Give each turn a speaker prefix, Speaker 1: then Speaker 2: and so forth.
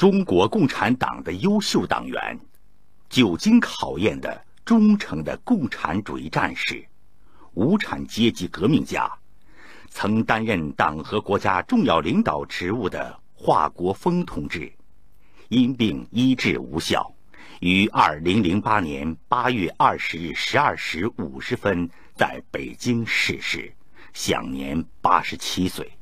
Speaker 1: 中国共产党的优秀党员，久经考验的忠诚的共产主义战士，无产阶级革命家，曾担任党和国家重要领导职务的华国锋同志，因病医治无效，于二零零八年八月二十日十二时五十分在北京逝世，享年八十七岁。